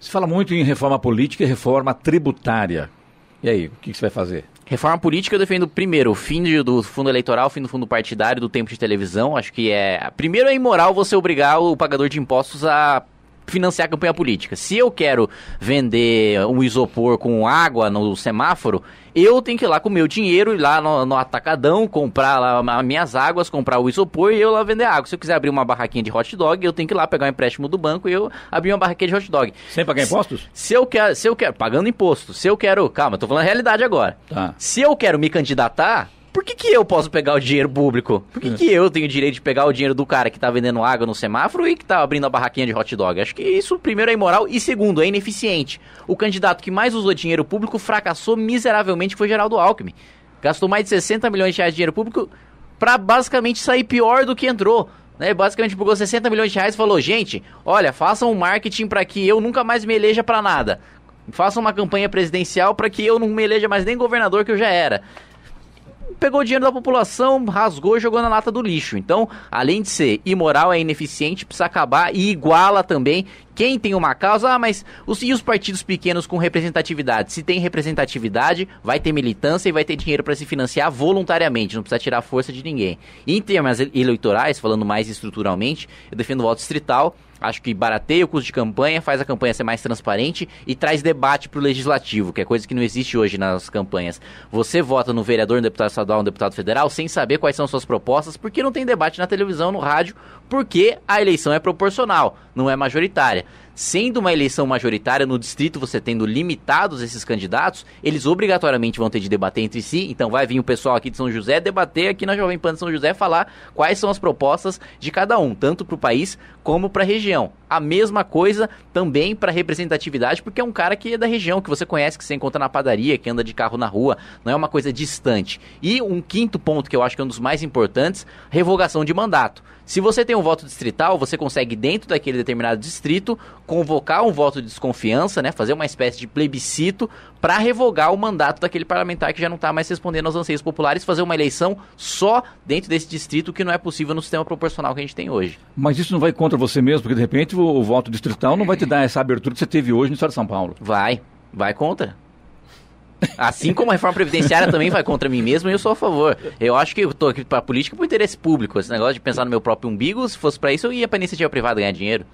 Se fala muito em reforma política e reforma tributária. E aí, o que, que você vai fazer? Reforma política eu defendo primeiro o fim do fundo eleitoral, o fim do fundo partidário, do tempo de televisão. Acho que é. Primeiro é imoral você obrigar o pagador de impostos a financiar a campanha política. Se eu quero vender um isopor com água no semáforo, eu tenho que ir lá com o meu dinheiro, ir lá no, no atacadão, comprar lá as minhas águas, comprar o isopor e eu lá vender água. Se eu quiser abrir uma barraquinha de hot dog, eu tenho que ir lá pegar um empréstimo do banco e eu abrir uma barraquinha de hot dog. Sem pagar impostos? Se, se eu quero, se eu quero, pagando imposto, se eu quero, calma, tô falando realidade agora. Tá. Se eu quero me candidatar, por que, que eu posso pegar o dinheiro público? Por que, é. que eu tenho o direito de pegar o dinheiro do cara que tá vendendo água no semáforo e que tá abrindo a barraquinha de hot dog? Acho que isso, primeiro, é imoral e, segundo, é ineficiente. O candidato que mais usou dinheiro público fracassou miseravelmente foi Geraldo Alckmin. Gastou mais de 60 milhões de reais de dinheiro público para basicamente sair pior do que entrou. Né? Basicamente pegou 60 milhões de reais e falou: gente, olha, façam um marketing para que eu nunca mais me eleja para nada. Façam uma campanha presidencial para que eu não me eleja mais nem governador que eu já era pegou o dinheiro da população, rasgou e jogou na lata do lixo. Então, além de ser imoral, é ineficiente, precisa acabar e iguala também quem tem uma causa, ah, mas os, e os partidos pequenos com representatividade? Se tem representatividade, vai ter militância e vai ter dinheiro para se financiar voluntariamente, não precisa tirar a força de ninguém. Em termos eleitorais, falando mais estruturalmente, eu defendo o voto distrital, Acho que barateia o custo de campanha, faz a campanha ser mais transparente e traz debate para o legislativo, que é coisa que não existe hoje nas campanhas. Você vota no vereador, no deputado estadual, no deputado federal, sem saber quais são suas propostas, porque não tem debate na televisão, no rádio, porque a eleição é proporcional, não é majoritária. Sendo uma eleição majoritária no distrito, você tendo limitados esses candidatos, eles obrigatoriamente vão ter de debater entre si. Então vai vir o pessoal aqui de São José debater aqui na Jovem Pan de São José falar quais são as propostas de cada um, tanto para o país como para a região. A mesma coisa também para representatividade, porque é um cara que é da região, que você conhece, que você encontra na padaria, que anda de carro na rua, não é uma coisa distante. E um quinto ponto que eu acho que é um dos mais importantes, revogação de mandato. Se você tem um voto distrital, você consegue, dentro daquele determinado distrito, convocar um voto de desconfiança, né? Fazer uma espécie de plebiscito para revogar o mandato daquele parlamentar que já não está mais respondendo aos anseios populares, fazer uma eleição só dentro desse distrito que não é possível no sistema proporcional que a gente tem hoje. Mas isso não vai contra você mesmo, porque de repente o, o voto distrital não vai te dar essa abertura que você teve hoje no estado de São Paulo. Vai, vai contra. Assim como a reforma previdenciária também vai contra mim mesmo, eu sou a favor. Eu acho que eu tô aqui pra política por interesse público. Esse negócio de pensar no meu próprio umbigo, se fosse para isso, eu ia pra iniciativa privada ganhar dinheiro.